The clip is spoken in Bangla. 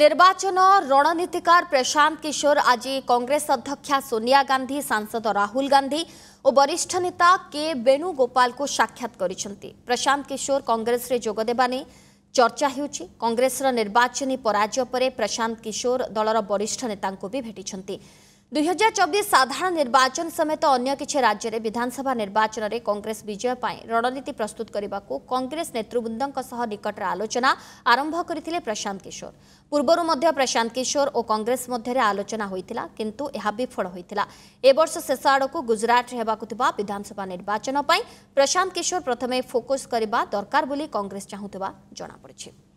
ନିର୍ବାଚନ ରଣନୀତିକାର ପ୍ରଶାନ୍ତ କିଶୋର ଆଜି କଂଗ୍ରେସ ଅଧ୍ୟକ୍ଷା ସୋନିଆ ଗାନ୍ଧୀ ସାଂସଦ ରାହୁଲ ଗାନ୍ଧୀ ଓ ବରିଷ୍ଠ ନେତା କେ ବେଣୁଗୋପାଳଙ୍କୁ ସାକ୍ଷାତ କରିଛନ୍ତି ପ୍ରଶାନ୍ତ କିଶୋର କଂଗ୍ରେସରେ ଯୋଗଦେବା ନେଇ ଚର୍ଚ୍ଚା ହେଉଛି କଂଗ୍ରେସର ନିର୍ବାଚନୀ ପରାଜୟ ପରେ ପ୍ରଶାନ୍ତ କିଶୋର ଦଳର ବରିଷ୍ଠ ନେତାଙ୍କୁ ବି ଭେଟିଛନ୍ତି দুই হাজার চবিশ সাধারণ নির্বাচন সমেত অন্য কিছু রাজ্যের বিধানসভা নির্বাচনের কংগ্রেস বিজয় পাই রণনীতি প্রস্তুত করা কংগ্রেস নেতৃবৃন্দ নিকটরে আলোচনা আরম্ভ করে প্রশান্ত কিশোর পূর্বর প্রশান্ত কিশোর ও কংগ্রেস মধ্যে আলোচনা হয়েছিল কিন্তু এ বিফল হয়েছিল এবর্ষ শেষ আড়ক গুজরাটে হওয়া বিধানসভা নির্বাচন প্রশান্ত কিশোর প্রথমে ফোকস করা দরকার বলে কংগ্রেস চাহুবা জনাপড়ছে